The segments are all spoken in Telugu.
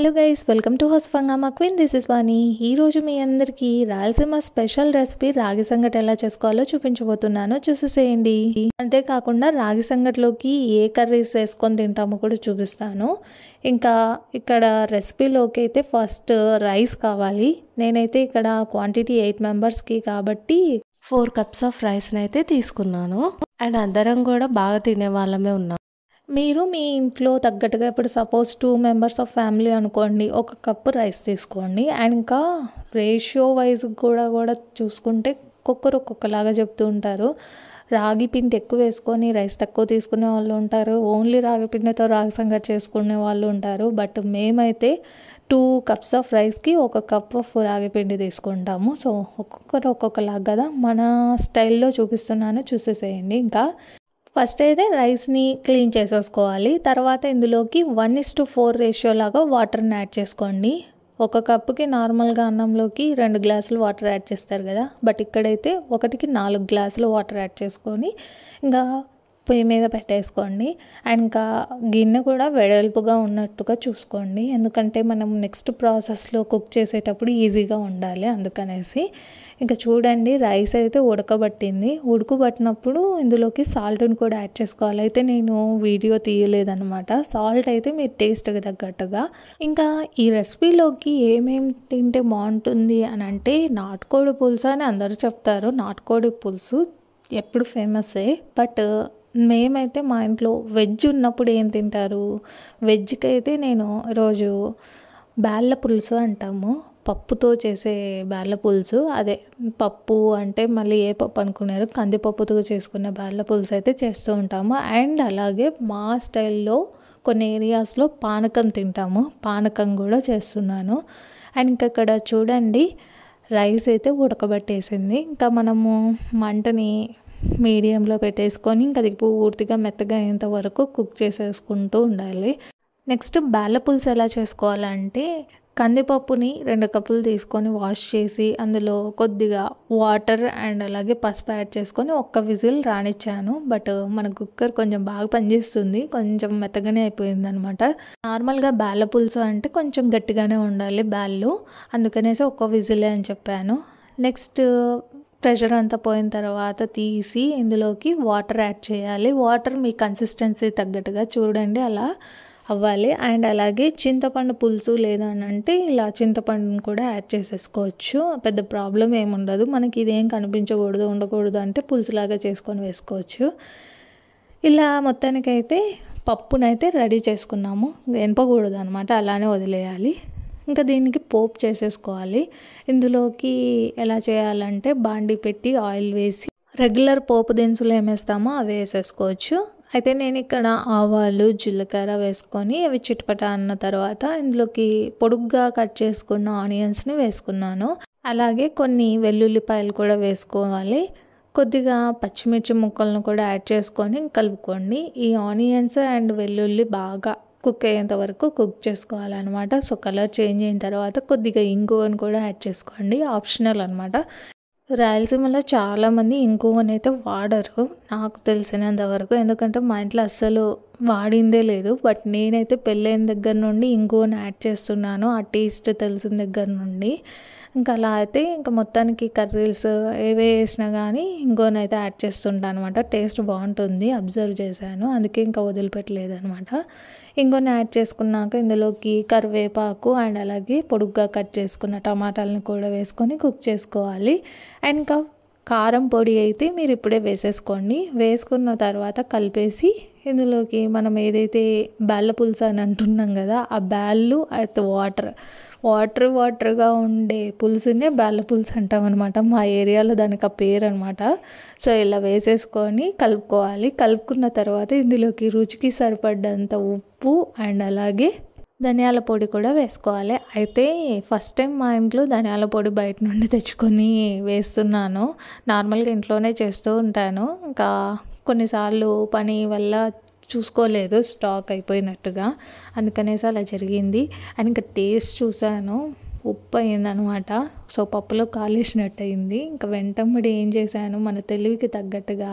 hello guys welcome to house మా క్వీన్ దిస్ ఇస్ వాణి ఈరోజు మీ అందరికీ రాయలసీమ స్పెషల్ రెసిపీ రాగి సంగట్ ఎలా చేసుకోవాలో చూపించబోతున్నాను చూసేసేయండి అంతేకాకుండా రాగి సంగట్లోకి ఏ కర్రీస్ వేసుకొని తింటామో కూడా చూపిస్తాను ఇంకా ఇక్కడ రెసిపీలోకి అయితే ఫస్ట్ రైస్ కావాలి నేనైతే ఇక్కడ క్వాంటిటీ ఎయిట్ మెంబర్స్కి కాబట్టి ఫోర్ కప్స్ ఆఫ్ రైస్ని అయితే తీసుకున్నాను అండ్ అందరం కూడా బాగా తినే వాళ్ళమే ఉన్నాం మీరు మీ ఇంట్లో తగ్గట్టుగా ఇప్పుడు suppose two members of family అనుకోండి ఒక కప్పు రైస్ తీసుకోండి అండ్ ఇంకా రేషియో వైజ్ కూడా కూడా చూసుకుంటే ఒక్కొక్కరు ఒక్కొక్కలాగా చెప్తూ ఉంటారు రాగి పిండి ఎక్కువ వేసుకొని రైస్ తక్కువ తీసుకునే వాళ్ళు ఉంటారు ఓన్లీ రాగి పిండితో రాగి సంగతి చేసుకునే వాళ్ళు ఉంటారు బట్ మేమైతే టూ కప్స్ ఆఫ్ రైస్కి ఒక కప్ ఆఫ్ రాగి పిండి తీసుకుంటాము సో ఒక్కొక్కరు ఒక్కొక్కలాగా కదా మన స్టైల్లో చూపిస్తున్నాను చూసేసేయండి ఇంకా ఫస్ట్ అయితే రైస్ని క్లీన్ చేసేసుకోవాలి తర్వాత ఇందులోకి one is to four ratio లాగా వాటర్ని యాడ్ చేసుకోండి ఒక కప్పుకి నార్మల్గా అన్నంలోకి రెండు గ్లాసులు వాటర్ యాడ్ చేస్తారు కదా బట్ ఇక్కడైతే ఒకటికి నాలుగు గ్లాసులు వాటర్ యాడ్ చేసుకొని ఇంకా పొయ్యి మీద పెట్టేసుకోండి అండ్ ఇంకా గిన్నె కూడా వెడల్పుగా ఉన్నట్టుగా చూసుకోండి ఎందుకంటే మనం నెక్స్ట్ ప్రాసెస్లో కుక్ చేసేటప్పుడు ఈజీగా ఉండాలి అందుకనేసి ఇంకా చూడండి రైస్ అయితే ఉడకబట్టింది ఉడకబట్టినప్పుడు ఇందులోకి సాల్ట్ని కూడా యాడ్ చేసుకోవాలి అయితే నేను వీడియో తీయలేదనమాట సాల్ట్ అయితే మీరు టేస్ట్కి తగ్గట్టుగా ఇంకా ఈ రెసిపీలోకి ఏమేం తింటే బాగుంటుంది అని అంటే నాటుకోడి పులుసు అని అందరూ చెప్తారు నాటుకోడి పులుసు ఎప్పుడు ఫేమసే బట్ మేమైతే మా ఇంట్లో వెజ్ ఉన్నప్పుడు ఏం తింటారు వెజ్కి అయితే నేను రోజు బ్యాళ్ళ పులుసు అంటాము పప్పుతో చేసే బ్యాళ్ళ పులుసు అదే పప్పు అంటే మళ్ళీ ఏ పప్పు అనుకున్నారు కందిపప్పుతో చేసుకునే బ్యాళ్ళ పులుసు అయితే చేస్తూ ఉంటాము అండ్ అలాగే మా స్టైల్లో కొన్ని ఏరియాస్లో పానకం తింటాము పానకం కూడా చేస్తున్నాను అండ్ ఇంకక్కడ ఇక్కడ చూడండి రైస్ అయితే ఉడకబెట్టేసింది ఇంకా మనము మంటని మీడియంలో పెట్టేసుకొని ఇంకా అది పూర్తిగా మెత్తగా అయ్యేంత వరకు కుక్ చేసేసుకుంటూ ఉండాలి నెక్స్ట్ బాల పులుసు ఎలా చేసుకోవాలంటే కందిపప్పుని రెండు కప్పులు తీసుకొని వాష్ చేసి అందులో కొద్దిగా వాటర్ అండ్ అలాగే పసుపు యాడ్ చేసుకొని ఒక్క విజిల్ రానిచ్చాను బట్ మన కుక్కర్ కొంచెం బాగా పనిచేస్తుంది కొంచెం మెత్తగానే అయిపోయింది అనమాట నార్మల్గా బాల పులుసు అంటే కొంచెం గట్టిగానే ఉండాలి బ్యాళ్ళు అందుకనేసి ఒక్క విజిలే అని చెప్పాను నెక్స్ట్ ప్రెషర్ అంతా పోయిన తర్వాత తీసి ఇందులోకి వాటర్ యాడ్ చేయాలి వాటర్ మీ కన్సిస్టెన్సీ తగ్గట్టుగా చూడండి అలా అవ్వాలి అండ్ అలాగే చింతపండు పులుసు లేదనంటే ఇలా చింతపండును కూడా యాడ్ చేసేసుకోవచ్చు పెద్ద ప్రాబ్లం ఏముండదు మనకి ఇదేం కనిపించకూడదు ఉండకూడదు అంటే పులుసులాగా చేసుకొని వేసుకోవచ్చు ఇలా మొత్తానికైతే పప్పునైతే రెడీ చేసుకున్నాము వెనపకూడదు అనమాట అలానే వదిలేయాలి ఇంకా దీనికి పోపు చేసేసుకోవాలి ఇందులోకి ఎలా చేయాలంటే బాండి పెట్టి ఆయిల్ వేసి రెగ్యులర్ పోపు దినుసులు ఏమేస్తామో అవి వేసేసుకోవచ్చు అయితే నేను ఇక్కడ ఆవాలు జీలకర్ర వేసుకొని అవి చిట్పట అన్న తర్వాత ఇందులోకి పొడుగ్గా కట్ చేసుకున్న ఆనియన్స్ని వేసుకున్నాను అలాగే కొన్ని వెల్లుల్లిపాయలు కూడా వేసుకోవాలి కొద్దిగా పచ్చిమిర్చి ముక్కలను కూడా యాడ్ చేసుకొని కలుపుకోండి ఈ ఆనియన్స్ అండ్ వెల్లుల్లి బాగా కుక్ అయ్యేంత వరకు కుక్ చేసుకోవాలన్నమాట సో కలర్ చేంజ్ అయిన తర్వాత కొద్దిగా అని కూడా యాడ్ చేసుకోండి ఆప్షనల్ అనమాట రాయలసీమలో చాలామంది ఇంగువని అయితే వాడరు నాకు తెలిసినంత వరకు ఎందుకంటే మా ఇంట్లో అస్సలు వాడిందే లేదు బట్ నేనైతే పెళ్ళైన దగ్గర నుండి ఇంకోని యాడ్ చేస్తున్నాను ఆ టేస్ట్ తెలిసిన దగ్గర నుండి ఇంకా అలా అయితే ఇంకా మొత్తానికి కర్రీస్ ఏవే వేసినా కానీ ఇంకోనైతే యాడ్ చేస్తుంటాను అనమాట టేస్ట్ బాగుంటుంది అబ్జర్వ్ చేశాను అందుకే ఇంకా వదిలిపెట్టలేదు అనమాట ఇంకోని యాడ్ చేసుకున్నాక ఇందులోకి కరివేపాకు అండ్ అలాగే పొడుగ్గా కట్ చేసుకున్న టమాటాలను కూడా వేసుకొని కుక్ చేసుకోవాలి అండ్ ఇంకా కారం పొడి అయితే మీరు ఇప్పుడే వేసేసుకోండి వేసుకున్న తర్వాత కలిపేసి ఇందులోకి మనం ఏదైతే బ్యాళ్ళ పులుసు అని అంటున్నాం కదా ఆ బ్యాళ్ళు అయితే వాటర్ వాటర్ వాటర్గా ఉండే పులుసునే బెల్ల పులుసు అంటాం అనమాట మా ఏరియాలో దానికి ఆ పేరు అనమాట సో ఇలా వేసేసుకొని కలుపుకోవాలి కలుపుకున్న తర్వాత ఇందులోకి రుచికి సరిపడ్డంత ఉప్పు అండ్ అలాగే ధనియాల పొడి కూడా వేసుకోవాలి అయితే ఫస్ట్ టైం మా ఇంట్లో ధనియాల పొడి బయట నుండి తెచ్చుకొని వేస్తున్నాను నార్మల్గా ఇంట్లోనే చేస్తూ ఉంటాను ఇంకా కొన్నిసార్లు పని వల్ల చూసుకోలేదు స్టాక్ అయిపోయినట్టుగా అందుకనేసి అలా జరిగింది అండ్ ఇంకా టేస్ట్ చూశాను ఉప్పు అయిందనమాట సో పప్పులో కాలేసినట్టు అయింది ఇంకా వెంటంబడి ఏం చేశాను మన తెలివికి తగ్గట్టుగా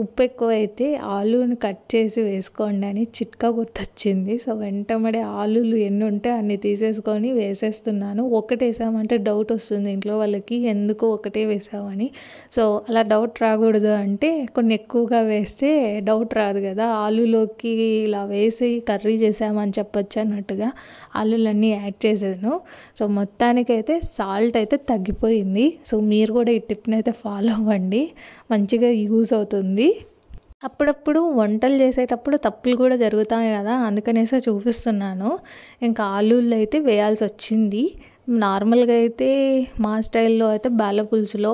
ఉప్పు ఎక్కువైతే ఆలూని కట్ చేసి వేసుకోండి అని చిట్కా గుర్తొచ్చింది సో వెంటబడే ఆలులు ఎన్ని ఉంటే అన్ని తీసేసుకొని వేసేస్తున్నాను ఒకటి వేసామంటే డౌట్ వస్తుంది ఇంట్లో వాళ్ళకి ఎందుకు ఒకటే వేసామని సో అలా డౌట్ రాకూడదు అంటే కొన్ని ఎక్కువగా వేస్తే డౌట్ రాదు కదా ఆలులోకి ఇలా వేసి కర్రీ చేసామని చెప్పొచ్చు అన్నట్టుగా ఆలులన్నీ యాడ్ చేసాను సో మొత్తానికైతే సాల్ట్ అయితే తగ్గిపోయింది సో మీరు కూడా ఈ టిప్ని అయితే ఫాలో అవ్వండి మంచిగా యూజ్ అవుతుంది ఉంటుంది అప్పుడప్పుడు వంటలు చేసేటప్పుడు తప్పులు కూడా జరుగుతాయి కదా అందుకనేసి చూపిస్తున్నాను ఇంకా ఆలూళ్ళు అయితే వేయాల్సి వచ్చింది నార్మల్గా అయితే మా స్టైల్లో అయితే బాల పులుసులో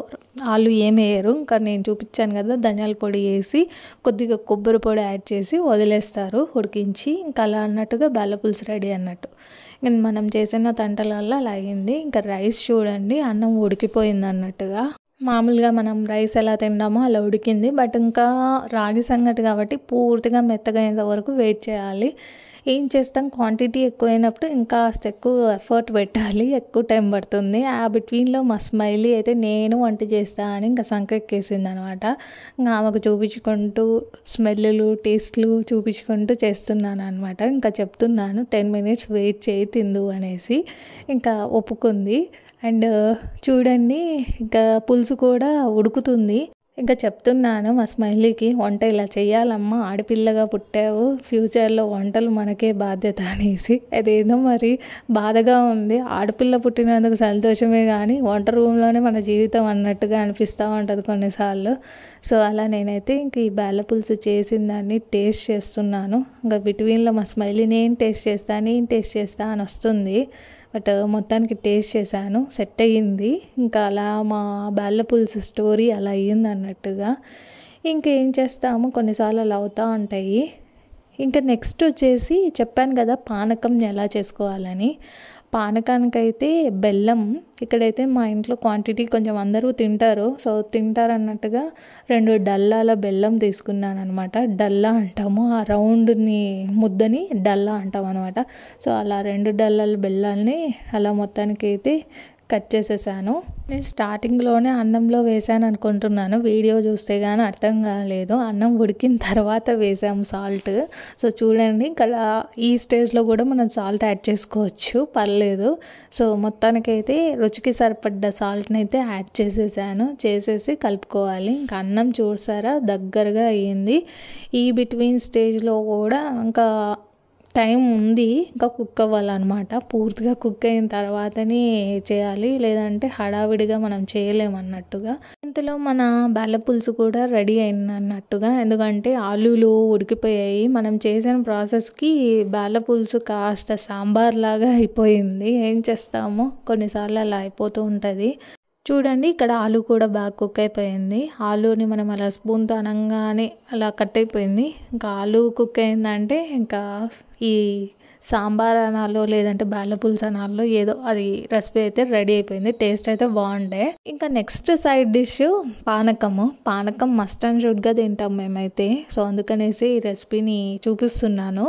ఆలు ఏమి వేయరు ఇంకా నేను చూపించాను కదా ధనియాల పొడి వేసి కొద్దిగా కొబ్బరి పొడి యాడ్ చేసి వదిలేస్తారు ఉడికించి ఇంకా అలా అన్నట్టుగా బాల పులుసు రెడీ అన్నట్టు ఇంకా మనం చేసిన తంటలల్లో అలా అయింది ఇంకా రైస్ చూడండి అన్నం ఉడికిపోయింది అన్నట్టుగా మామూలుగా మనం రైస్ ఎలా తిండామో అలా ఉడికింది బట్ ఇంకా రాగి సంగటి కాబట్టి పూర్తిగా మెత్తగైనంత వరకు వెయిట్ చేయాలి ఏం చేస్తాం క్వాంటిటీ ఎక్కువైనప్పుడు ఇంకా కాస్త ఎక్కువ ఎఫర్ట్ పెట్టాలి ఎక్కువ టైం పడుతుంది ఆ బిట్వీన్లో మా స్మైలీ అయితే నేను వంట చేస్తా అని ఇంకా సంకెక్కేసింది అనమాట ఇంకా ఆమెకు చూపించుకుంటూ స్మెల్లు టేస్ట్లు చూపించుకుంటూ చేస్తున్నాను అనమాట ఇంకా చెప్తున్నాను టెన్ మినిట్స్ వెయిట్ చేయి తిందు అనేసి ఇంకా ఒప్పుకుంది అండ్ చూడండి ఇంకా పులుసు కూడా ఉడుకుతుంది ఇంకా చెప్తున్నాను మా స్మైలీకి వంట ఇలా చేయాలమ్మా ఆడపిల్లగా పుట్టావు ఫ్యూచర్లో వంటలు మనకే బాధ్యత అనేసి అదేదో మరి బాధగా ఉంది ఆడపిల్ల పుట్టినందుకు సంతోషమే కానీ వంట రూమ్లోనే మన జీవితం అన్నట్టుగా అనిపిస్తూ ఉంటుంది కొన్నిసార్లు సో అలా నేనైతే ఇంక ఈ బెల్ల పులుసు చేసిన దాన్ని టేస్ట్ చేస్తున్నాను ఇంకా బిట్వీన్లో మా స్మైలీ నేను టేస్ట్ చేస్తాను నేను టేస్ట్ చేస్తా అని వస్తుంది బట్ మొత్తానికి టేస్ట్ చేశాను సెట్ అయ్యింది ఇంకా అలా మా బెల్ల పులుసు స్టోరీ అలా అయ్యింది అన్నట్టుగా ఇంకేం చేస్తాము కొన్నిసార్లు అలా అవుతూ ఉంటాయి ఇంకా నెక్స్ట్ వచ్చేసి చెప్పాను కదా పానకం ఎలా చేసుకోవాలని పానకానికైతే బెల్లం ఇక్కడైతే మా ఇంట్లో క్వాంటిటీ కొంచెం అందరూ తింటారు సో తింటారు అన్నట్టుగా రెండు డల్లాల బెల్లం తీసుకున్నాను అనమాట డల్లా అంటాము ఆ రౌండ్ని ముద్దని డల్లా అంటాం అనమాట సో అలా రెండు డల్లాల బెల్లాల్ని అలా మొత్తానికి అయితే కట్ చేసేసాను నేను స్టార్టింగ్లోనే అన్నంలో వేసాను అనుకుంటున్నాను వీడియో చూస్తే కానీ అర్థం కాలేదు అన్నం ఉడికిన తర్వాత వేసాము సాల్ట్ సో చూడండి కదా ఈ స్టేజ్లో కూడా మనం సాల్ట్ యాడ్ చేసుకోవచ్చు పర్లేదు సో మొత్తానికైతే రుచికి సరిపడ్డ సాల్ట్ని అయితే యాడ్ చేసేసాను చేసేసి కలుపుకోవాలి ఇంకా అన్నం చూసారా దగ్గరగా అయ్యింది ఈ బిట్వీన్ స్టేజ్లో కూడా ఇంకా టైం ఉంది ఇంకా కుక్ అవ్వాలన్నమాట పూర్తిగా కుక్ అయిన తర్వాతనే చేయాలి లేదంటే హడావిడిగా మనం చేయలేమన్నట్టుగా ఇంతలో మన బెల్ల పులుసు కూడా రెడీ అయింది అన్నట్టుగా ఎందుకంటే ఆలూలు ఉడికిపోయాయి మనం చేసిన ప్రాసెస్కి బెల్ల పులుసు కాస్త సాంబార్ లాగా అయిపోయింది ఏం చేస్తాము కొన్నిసార్లు అలా అయిపోతూ ఉంటుంది చూడండి ఇక్కడ ఆలు కూడా బాగా కుక్ అయిపోయింది ఆలుని మనం అలా స్పూన్తో అనంగానే అలా కట్ అయిపోయింది ఇంకా ఆలు కుక్ అయిందంటే ఇంకా ఈ సాంబార్ అనాలో లేదంటే బాల పులుసు అనాలో ఏదో అది రెసిపీ అయితే రెడీ అయిపోయింది టేస్ట్ అయితే బాగుండే ఇంకా నెక్స్ట్ సైడ్ డిష్ పానకము పానకం మస్ట్ అండ్ షుడ్గా తింటాం మేమైతే సో అందుకనేసి ఈ రెసిపీని చూపిస్తున్నాను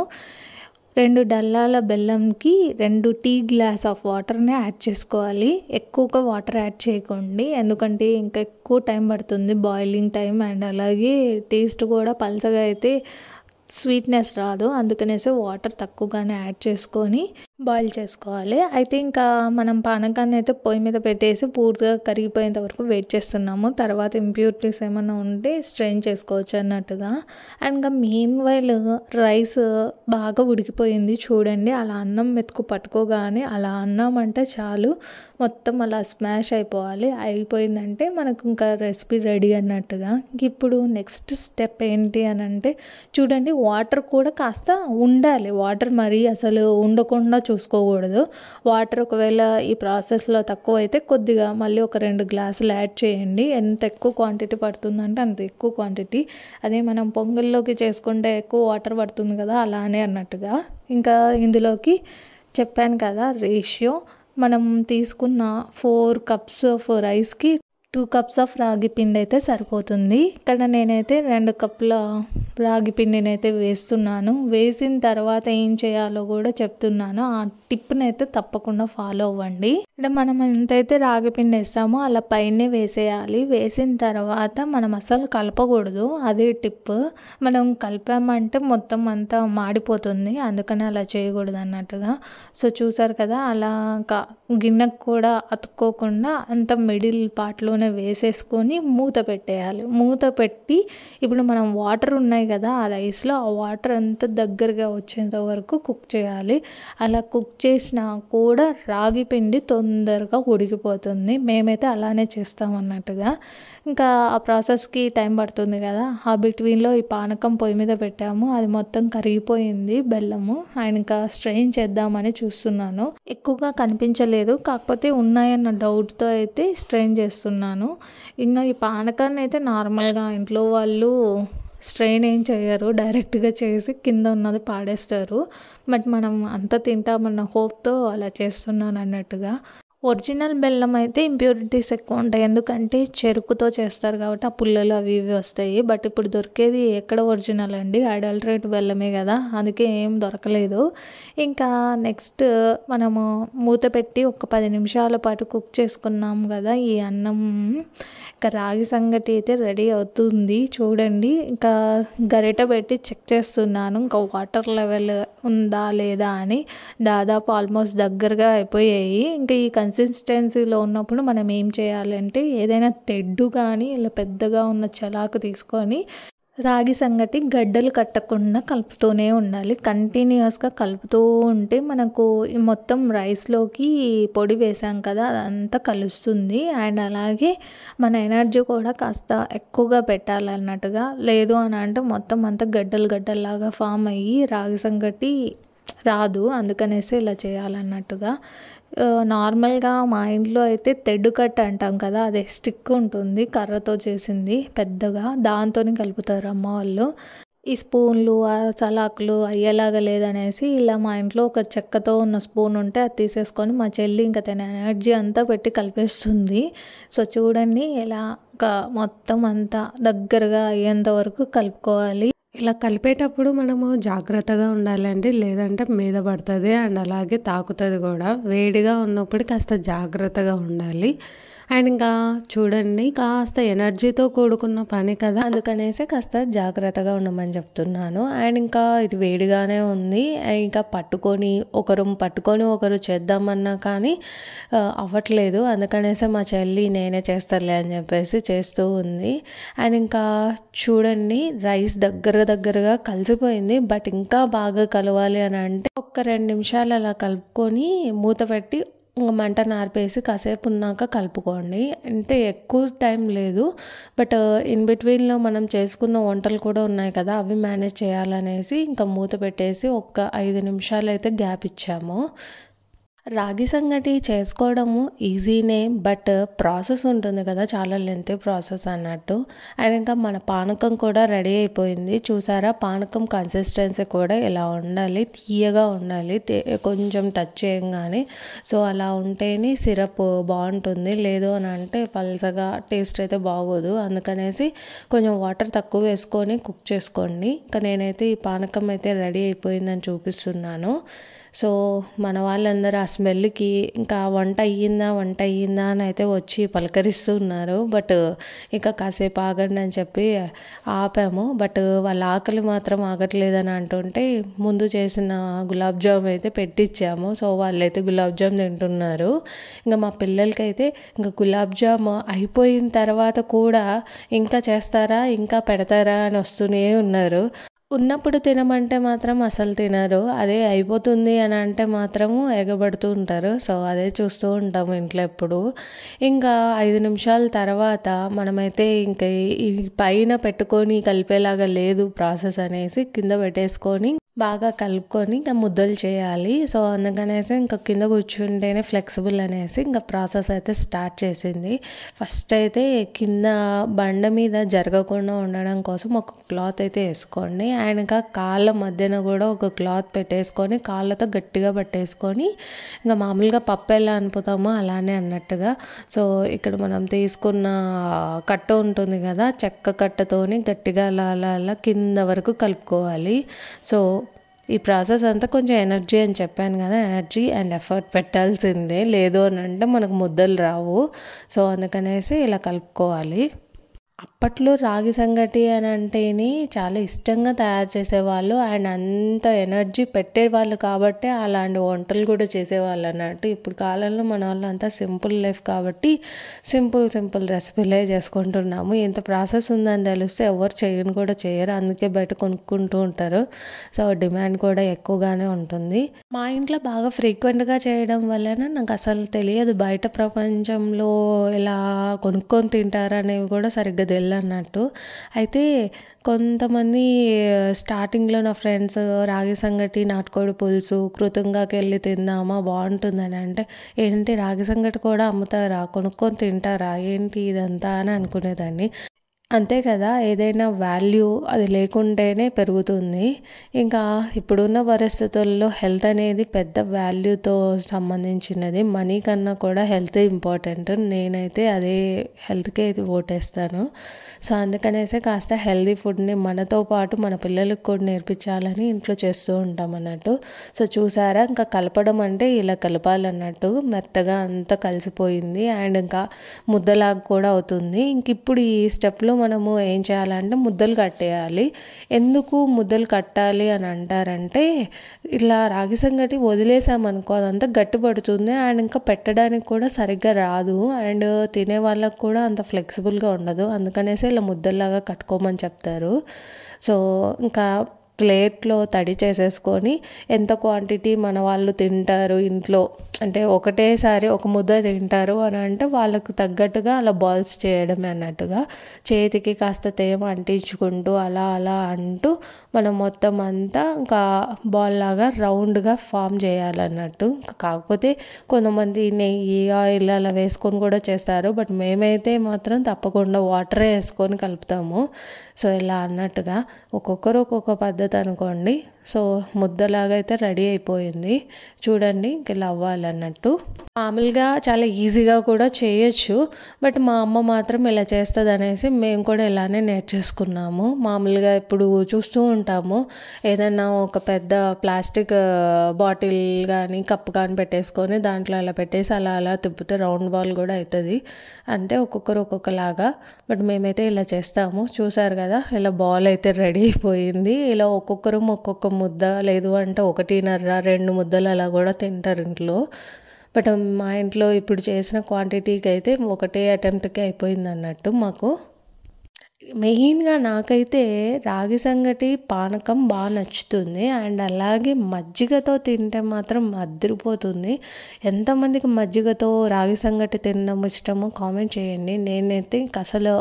రెండు డల్లాల బెల్లంకి రెండు టీ గ్లాస్ ఆఫ్ వాటర్ని యాడ్ చేసుకోవాలి ఎక్కువగా వాటర్ యాడ్ చేయకండి ఎందుకంటే ఇంకా ఎక్కువ టైం పడుతుంది బాయిలింగ్ టైం అండ్ అలాగే టేస్ట్ కూడా పలసగా అయితే స్వీట్నెస్ రాదు అందుకనేసి వాటర్ తక్కువగానే యాడ్ చేసుకొని బాయిల్ చేసుకోవాలి అయితే ఇంకా మనం పానకాన్ని అయితే పొయ్యి మీద పెట్టేసి పూర్తిగా కరిగిపోయేంత వరకు వెయిట్ చేస్తున్నాము తర్వాత ఇంప్యూరిటీస్ ఏమైనా ఉంటే స్ట్రెయిన్ చేసుకోవచ్చు అన్నట్టుగా అండ్ ఇంకా మెయిన్ వైల్ రైస్ బాగా ఉడికిపోయింది చూడండి అలా అన్నం మెతుకు పట్టుకోగానే అలా అన్నం అంటే చాలు మొత్తం అలా స్మాష్ అయిపోవాలి అయిపోయిందంటే మనకు ఇంకా రెసిపీ రెడీ అన్నట్టుగా ఇప్పుడు నెక్స్ట్ స్టెప్ ఏంటి అని అంటే చూడండి వాటర్ కూడా కాస్త ఉండాలి వాటర్ మరీ అసలు ఉండకుండా చూసుకోకూడదు వాటర్ ఒకవేళ ఈ ప్రాసెస్లో తక్కువ అయితే కొద్దిగా మళ్ళీ ఒక రెండు గ్లాసులు యాడ్ చేయండి ఎంత ఎక్కువ క్వాంటిటీ పడుతుందంటే అంత ఎక్కువ క్వాంటిటీ అదే మనం పొంగల్లోకి చేసుకుంటే ఎక్కువ వాటర్ పడుతుంది కదా అలానే అన్నట్టుగా ఇంకా ఇందులోకి చెప్పాను కదా రేషియో మనం తీసుకున్న ఫోర్ కప్స్ ఆఫ్ రైస్కి టూ కప్స్ ఆఫ్ రాగి పిండి అయితే సరిపోతుంది ఇక్కడ నేనైతే రెండు కప్పుల రాగి పిండిని అయితే వేస్తున్నాను వేసిన తర్వాత ఏం చేయాలో కూడా చెప్తున్నాను ఆ టిప్ని అయితే తప్పకుండా ఫాలో అవ్వండి ఇక్కడ మనం ఎంతైతే రాగి పిండి వేస్తామో అలా పైనే వేసేయాలి వేసిన తర్వాత మనం అసలు కలపకూడదు అదే టిప్ మనం కలిపామంటే మొత్తం అంతా మాడిపోతుంది అందుకని అలా చేయకూడదు అన్నట్టుగా సో చూసారు కదా అలా గిన్నెకు కూడా అతుక్కోకుండా అంత మిడిల్ పార్ట్లోనే వేసేసుకొని మూత పెట్టేయాలి మూత పెట్టి ఇప్పుడు మనం వాటర్ ఉన్నాయి కదా ఆ రైస్లో ఆ వాటర్ అంతా దగ్గరగా వచ్చేంత వరకు కుక్ చేయాలి అలా కుక్ చేసినా కూడా రాగి పిండి తొందరగా ఉడికిపోతుంది మేమైతే అలానే చేస్తాం అన్నట్టుగా ఇంకా ఆ ప్రాసెస్కి టైం పడుతుంది కదా ఆ బిట్వీన్లో ఈ పానకం పొయ్యి మీద పెట్టాము అది మొత్తం కరిగిపోయింది బెల్లము ఆయన ఇంకా స్ట్రెయిన్ చేద్దామని చూస్తున్నాను ఎక్కువగా కనిపించలేదు కాకపోతే ఉన్నాయన్న డౌట్తో అయితే స్ట్రెయిన్ చేస్తున్నాను ఇంకా ఈ పానకాన్ని అయితే నార్మల్గా ఇంట్లో వాళ్ళు స్ట్రెయిన్ ఏం చేయరు డైరెక్ట్గా చేసి కింద ఉన్నది పాడేస్తారు బట్ మనం అంత తింటామన్న హోప్తో అలా చేస్తున్నాను అన్నట్టుగా ఒరిజినల్ బెల్లం అయితే ఇంప్యూరిటీస్ ఎక్కువ ఉంటాయి ఎందుకంటే చెరుకుతో చేస్తారు కాబట్టి ఆ పుల్లలు అవి ఇవి వస్తాయి బట్ ఇప్పుడు దొరికేది ఎక్కడ ఒరిజినల్ అండి అడల్టరేట్ బెల్లమే కదా అందుకే ఏం దొరకలేదు ఇంకా నెక్స్ట్ మనము మూత పెట్టి ఒక పది నిమిషాల పాటు కుక్ చేసుకున్నాం కదా ఈ అన్నం ఇంకా రాగి సంగటి అయితే రెడీ అవుతుంది చూడండి ఇంకా గరిట పెట్టి చెక్ చేస్తున్నాను ఇంకా వాటర్ లెవెల్ ఉందా లేదా అని దాదాపు ఆల్మోస్ట్ దగ్గరగా అయిపోయాయి ఇంకా ఈ కన్సిస్టెన్సీలో ఉన్నప్పుడు మనం ఏం చేయాలంటే ఏదైనా తెడ్డు కానీ ఇలా పెద్దగా ఉన్న చలాకు తీసుకొని రాగి సంగటి గడ్డలు కట్టకుండా కలుపుతూనే ఉండాలి కంటిన్యూస్గా కలుపుతూ ఉంటే మనకు మొత్తం రైస్లోకి పొడి వేసాం కదా అదంతా కలుస్తుంది అండ్ అలాగే మన ఎనర్జీ కూడా కాస్త ఎక్కువగా పెట్టాలన్నట్టుగా లేదు అని అంటే మొత్తం అంతా గడ్డలు గడ్డల్లాగా ఫామ్ అయ్యి రాగి సంగటి రాదు అందుకనేసి ఇలా చేయాలన్నట్టుగా నార్మల్గా మా ఇంట్లో అయితే తెడ్డుకట్ట అంటాం కదా అదే స్టిక్ ఉంటుంది కర్రతో చేసింది పెద్దగా దాంతోనే కలుపుతారు అమ్మ వాళ్ళు ఈ స్పూన్లు సలాకులు అయ్యేలాగా లేదనేసి ఇలా మా ఇంట్లో ఒక చెక్కతో ఉన్న స్పూన్ ఉంటే అది తీసేసుకొని మా చెల్లి ఇంకా తన ఎనర్జీ అంతా పెట్టి కలిపేస్తుంది సో చూడండి ఇలా మొత్తం అంతా దగ్గరగా అయ్యేంత వరకు కలుపుకోవాలి ఇలా కలిపేటప్పుడు మనము జాగ్రత్తగా ఉండాలండి లేదంటే మీద పడుతుంది అండ్ అలాగే తాకుతుంది కూడా వేడిగా ఉన్నప్పుడు కాస్త జాగ్రత్తగా ఉండాలి అండ్ ఇంకా చూడండి కాస్త ఎనర్జీతో కూడుకున్న పని కదా అందుకనేసి కాస్త జాగ్రత్తగా ఉండమని చెప్తున్నాను అండ్ ఇంకా ఇది వేడిగానే ఉంది అండ్ ఇంకా పట్టుకొని ఒకరు పట్టుకొని ఒకరు చేద్దామన్నా కానీ అవ్వట్లేదు అందుకనేసి మా చెల్లి నేనే చేస్తారులే అని చెప్పేసి చేస్తూ ఉంది అండ్ ఇంకా చూడండి రైస్ దగ్గర దగ్గరగా కలిసిపోయింది బట్ ఇంకా బాగా కలవాలి అని అంటే ఒక్క రెండు నిమిషాలు అలా కలుపుకొని మూత పెట్టి మంట మంటను కాసేపు ఉన్నాక కలుపుకోండి అంటే ఎక్కువ టైం లేదు బట్ ఇన్ uh, బిట్వీన్లో మనం చేసుకున్న వంటలు కూడా ఉన్నాయి కదా అవి మేనేజ్ చేయాలనేసి ఇంకా మూత పెట్టేసి ఒక్క ఐదు నిమిషాలు అయితే గ్యాప్ ఇచ్చాము రాగి సంగటి చేసుకోవడము ఈజీనే బట్ ప్రాసెస్ ఉంటుంది కదా చాలా లెంత్ ప్రాసెస్ అన్నట్టు అండ్ ఇంకా మన పానకం కూడా రెడీ అయిపోయింది చూసారా పానకం కన్సిస్టెన్సీ కూడా ఇలా ఉండాలి తీయగా ఉండాలి కొంచెం టచ్ చేయంగానే సో అలా ఉంటేనే సిరప్ బాగుంటుంది లేదు అని అంటే పలసగా టేస్ట్ అయితే బాగోదు అందుకనేసి కొంచెం వాటర్ తక్కువ వేసుకొని కుక్ చేసుకోండి ఇంకా నేనైతే ఈ పానకం అయితే రెడీ అయిపోయిందని చూపిస్తున్నాను సో మన వాళ్ళందరూ ఆ స్మెల్కి ఇంకా వంట అయ్యిందా వంట అయ్యిందా అని అయితే వచ్చి పలకరిస్తూ ఉన్నారు బట్ ఇంకా కాసేపు ఆగండి అని చెప్పి ఆపాము బట్ వాళ్ళ ఆకలి మాత్రం ఆగట్లేదని అంటుంటే ముందు చేసిన గులాబ్ జామ్ అయితే పెట్టించాము సో వాళ్ళైతే గులాబ్ జామ్ తింటున్నారు ఇంకా మా పిల్లలకైతే ఇంకా గులాబ్ జామ్ అయిపోయిన తర్వాత కూడా ఇంకా చేస్తారా ఇంకా పెడతారా అని వస్తూనే ఉన్నారు ఉన్నప్పుడు తినమంటే మాత్రం అసలు తినరు అదే అయిపోతుంది అని అంటే మాత్రము ఎగబడుతూ ఉంటారు సో అదే చూస్తూ ఉంటాము ఇంట్లో ఎప్పుడు ఇంకా ఐదు నిమిషాల తర్వాత మనమైతే ఇంకా ఈ పైన పెట్టుకొని కలిపేలాగా లేదు ప్రాసెస్ అనేసి కింద పెట్టేసుకొని బాగా కలుపుకొని ఇంకా ముద్దలు చేయాలి సో అందుకనేసి ఇంకా కింద కూర్చుంటేనే ఫ్లెక్సిబుల్ అనేసి ఇంకా ప్రాసెస్ అయితే స్టార్ట్ చేసింది ఫస్ట్ అయితే కింద బండ మీద జరగకుండా ఉండడం కోసం ఒక క్లాత్ అయితే వేసుకోండి అండ్ ఇంకా కాళ్ళ మధ్యన కూడా ఒక క్లాత్ పెట్టేసుకొని కాళ్ళతో గట్టిగా పట్టేసుకొని ఇంకా మామూలుగా పప్పు ఎలా అనుపుతామో అలానే అన్నట్టుగా సో ఇక్కడ మనం తీసుకున్న కట్ట ఉంటుంది కదా చెక్క కట్టతోని గట్టిగా అలా అలా అలా కింద వరకు కలుపుకోవాలి సో ఈ ప్రాసెస్ అంతా కొంచెం ఎనర్జీ అని చెప్పాను కదా ఎనర్జీ అండ్ ఎఫర్ట్ పెట్టాల్సిందే లేదు అని అంటే మనకు ముద్దలు రావు సో అందుకనేసి ఇలా కలుపుకోవాలి అప్పట్లో రాగి సంగటి అని అంటేనే చాలా ఇష్టంగా తయారు చేసేవాళ్ళు అండ్ అంత ఎనర్జీ పెట్టేవాళ్ళు కాబట్టి అలాంటి వంటలు కూడా చేసేవాళ్ళు అన్నట్టు ఇప్పుడు కాలంలో మన వాళ్ళు అంతా సింపుల్ లైఫ్ కాబట్టి సింపుల్ సింపుల్ రెసిపీలే చేసుకుంటున్నాము ఇంత ప్రాసెస్ ఉందని తెలిస్తే ఎవరు చేయను కూడా చేయరు అందుకే బయట కొనుక్కుంటూ ఉంటారు సో డిమాండ్ కూడా ఎక్కువగానే ఉంటుంది మా ఇంట్లో బాగా ఫ్రీక్వెంట్గా చేయడం వలన నాకు అసలు తెలియదు బయట ప్రపంచంలో ఇలా కొనుక్కొని తింటారనేవి కూడా సరిగ్గా వెల్ అన్నట్టు అయితే కొంతమంది స్టార్టింగ్లో నా ఫ్రెండ్స్ రాగి సంగటి నాటుకోడి పులుసు కృతంగాకి వెళ్ళి తిందామా బాగుంటుందని అంటే ఏంటి రాగి సంగటి కూడా అమ్ముతారా కొనుక్కొని తింటారా ఏంటి ఇదంతా అని అనుకునేదాన్ని అంతే కదా ఏదైనా వాల్యూ అది లేకుంటేనే పెరుగుతుంది ఇంకా ఇప్పుడున్న పరిస్థితుల్లో హెల్త్ అనేది పెద్ద వాల్యూతో సంబంధించినది మనీ కన్నా కూడా హెల్త్ ఇంపార్టెంట్ నేనైతే అదే హెల్త్కే ఓటేస్తాను సో అందుకనేసే కాస్త హెల్దీ ఫుడ్ని మనతో పాటు మన పిల్లలకు కూడా నేర్పించాలని ఇంట్లో చేస్తూ ఉంటాం అన్నట్టు సో చూసారా ఇంకా కలపడం అంటే ఇలా కలపాలన్నట్టు మెత్తగా అంతా కలిసిపోయింది అండ్ ఇంకా ముద్దలాగా కూడా అవుతుంది ఇంక ఇప్పుడు ఈ స్టెప్లో మనము ఏం చేయాలంటే ముద్దలు కట్టేయాలి ఎందుకు ముద్దలు కట్టాలి అని అంటారంటే ఇలా రాగి సంగటి వదిలేసామనుకో అదంతా గట్టిపడుతుంది అండ్ ఇంకా పెట్టడానికి కూడా సరిగ్గా రాదు అండ్ తినే వాళ్ళకు కూడా అంత ఫ్లెక్సిబుల్గా ఉండదు అందుకనేసి ఇలా ముద్దల్లాగా కట్టుకోమని చెప్తారు సో ఇంకా ప్లేట్లో తడి చేసేసుకొని ఎంత క్వాంటిటీ మన వాళ్ళు తింటారు ఇంట్లో అంటే ఒకటేసారి ఒక ముద్ద తింటారు అని అంటే వాళ్ళకు తగ్గట్టుగా అలా బాల్స్ చేయడం అన్నట్టుగా చేతికి కాస్త తేమ అంటించుకుంటూ అలా అలా అంటూ మనం మొత్తం అంతా ఇంకా బాల్ లాగా రౌండ్గా ఫామ్ చేయాలన్నట్టు కాకపోతే కొంతమంది నెయ్యి ఆయిల్ అలా వేసుకొని కూడా చేస్తారు బట్ మేమైతే మాత్రం తప్పకుండా వాటరే వేసుకొని కలుపుతాము సో ఇలా అన్నట్టుగా ఒక్కొక్కరు ఒక్కొక్క పద్ధతి అనుకోండి సో ముద్దలాగా అయితే రెడీ అయిపోయింది చూడండి ఇలా అవ్వాలన్నట్టు మామూలుగా చాలా ఈజీగా కూడా చేయొచ్చు బట్ మా అమ్మ మాత్రం ఇలా చేస్తుంది అనేసి మేము కూడా ఇలానే నేర్చేసుకున్నాము మామూలుగా ఇప్పుడు చూస్తూ ఉంటాము ఏదైనా ఒక పెద్ద ప్లాస్టిక్ బాటిల్ కానీ కప్పు కానీ పెట్టేసుకొని దాంట్లో అలా పెట్టేసి అలా అలా తిప్పితే రౌండ్ బాల్ కూడా అవుతుంది అంతే ఒక్కొక్కరు ఒక్కొక్కలాగా బట్ మేమైతే ఇలా చేస్తాము చూసారు కదా ఇలా బాల్ అయితే రెడీ అయిపోయింది ఇలా ఒక్కొక్కరు ఒక్కొక్క ముద్ద లేదు అంటే ఒకటిన్నర రెండు ముద్దలు అలా కూడా తింటారు ఇంట్లో బట్ మా ఇంట్లో ఇప్పుడు చేసిన క్వాంటిటీకి అయితే ఒకటే అటెంప్ట్కి అయిపోయింది అన్నట్టు మాకు మెయిన్గా నాకైతే రాగి సంగటి పానకం బాగా నచ్చుతుంది అండ్ అలాగే మజ్జిగతో తింటే మాత్రం అదిరిపోతుంది ఎంతమందికి మజ్జిగతో రాగి సంగటి తినడం ఇష్టమో కామెంట్ చేయండి నేనైతే అసలు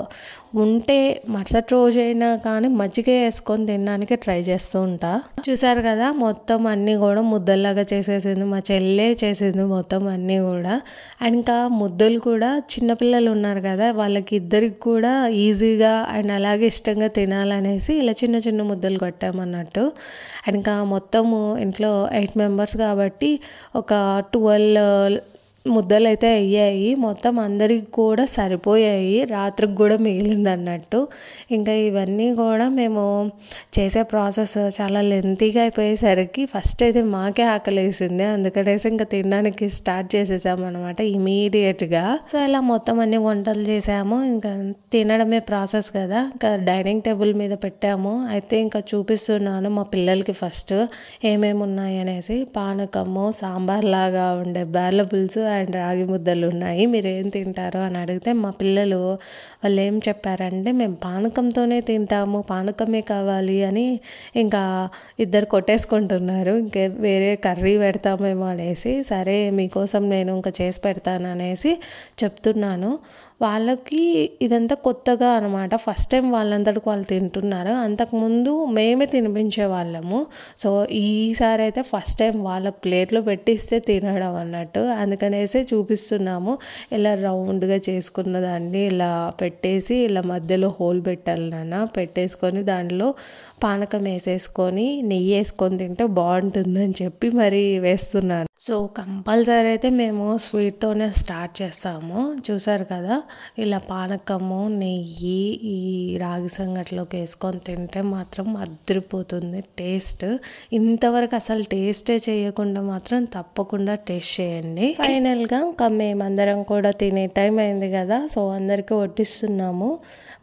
ఉంటే మరుసటి రోజైనా కానీ మజ్జిగ వేసుకొని తినడానికి ట్రై చేస్తూ ఉంటా చూసారు కదా మొత్తం అన్నీ కూడా ముద్దల్లాగా చేసేసింది మా చెల్లె చేసింది మొత్తం అన్నీ కూడా అండ్ ఇంకా ముద్దలు కూడా చిన్నపిల్లలు ఉన్నారు కదా వాళ్ళకి ఇద్దరికి కూడా ఈజీగా అండ్ అలాగే ఇష్టంగా తినాలనేసి ఇలా చిన్న చిన్న ముద్దలు కొట్టామన్నట్టు అండ్ ఇంకా మొత్తము ఇంట్లో ఎయిట్ మెంబర్స్ కాబట్టి ఒక ట్వెల్వ్ ముద్దలు అయితే అయ్యాయి మొత్తం అందరికి కూడా సరిపోయాయి రాత్రికి కూడా మిగిలింది అన్నట్టు ఇంకా ఇవన్నీ కూడా మేము చేసే ప్రాసెస్ చాలా లెంతీగా అయిపోయేసరికి ఫస్ట్ అయితే మాకే ఆకలేసింది అందుకనేసి ఇంకా తినడానికి స్టార్ట్ చేసేసామన్నమాట ఇమీడియట్గా సో ఇలా మొత్తం అన్ని వంటలు చేసాము ఇంకా తినడమే ప్రాసెస్ కదా ఇంకా డైనింగ్ టేబుల్ మీద పెట్టాము అయితే ఇంకా చూపిస్తున్నాను మా పిల్లలకి ఫస్ట్ ఏమేమి ఉన్నాయి అనేసి పానకము సాంబార్ లాగా ఉండే బ్యాలబుల్స్ అండ్ రాగి ముద్దలు ఉన్నాయి మీరు ఏం తింటారు అని అడిగితే మా పిల్లలు వాళ్ళు ఏం చెప్పారంటే మేము పానకంతోనే తింటాము పానకమే కావాలి అని ఇంకా ఇద్దరు కొట్టేసుకుంటున్నారు ఇంకే వేరే కర్రీ పెడతామేమో అనేసి సరే మీకోసం నేను ఇంకా చేసి పెడతాను అనేసి చెప్తున్నాను వాళ్ళకి ఇదంతా కొత్తగా అనమాట ఫస్ట్ టైం వాళ్ళంతటికి వాళ్ళు తింటున్నారు అంతకుముందు మేమే తినిపించే వాళ్ళము సో ఈసారి అయితే ఫస్ట్ టైం వాళ్ళకి ప్లేట్లో పెట్టిస్తే తినడం అన్నట్టు అందుకనేసి చూపిస్తున్నాము ఇలా రౌండ్గా చేసుకున్న దాన్ని ఇలా పెట్టేసి ఇలా మధ్యలో హోల్ పెట్టాలన్న పెట్టేసుకొని దానిలో పానకం వేసేసుకొని నెయ్యి వేసుకొని తింటే బాగుంటుందని చెప్పి మరి వేస్తున్నాను సో కంపల్సరీ అయితే మేము స్వీట్తోనే స్టార్ట్ చేస్తాము చూసారు కదా ఇలా పానకము నెయ్యి ఈ రాగి సంగట్లోకి వేసుకొని తింటే మాత్రం అదిరిపోతుంది టేస్ట్ ఇంతవరకు అసలు టేస్టే చేయకుండా మాత్రం తప్పకుండా టేస్ట్ చేయండి ఫైనల్గా ఇంకా మేమందరం కూడా తినే టైం అయింది కదా సో అందరికీ వడ్డిస్తున్నాము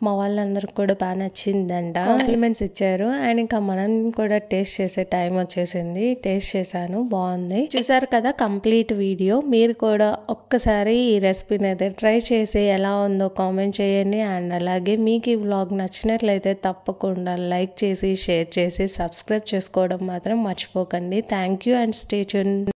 మా వాళ్ళందరికి కూడా బాగా నచ్చిందంట కాంప్లిమెంట్స్ ఇచ్చారు అండ్ ఇంకా మనం కూడా టేస్ట్ చేసే టైం వచ్చేసింది టేస్ట్ చేశాను బాగుంది చూసారు కదా కంప్లీట్ వీడియో మీరు కూడా ఒక్కసారి ఈ రెసిపీని అయితే ట్రై చేసి ఎలా ఉందో కామెంట్ చేయండి అండ్ అలాగే మీకు ఈ వ్లాగ్ నచ్చినట్లయితే తప్పకుండా లైక్ చేసి షేర్ చేసి సబ్స్క్రైబ్ చేసుకోవడం మాత్రం మర్చిపోకండి థ్యాంక్ యూ అండ్ చూ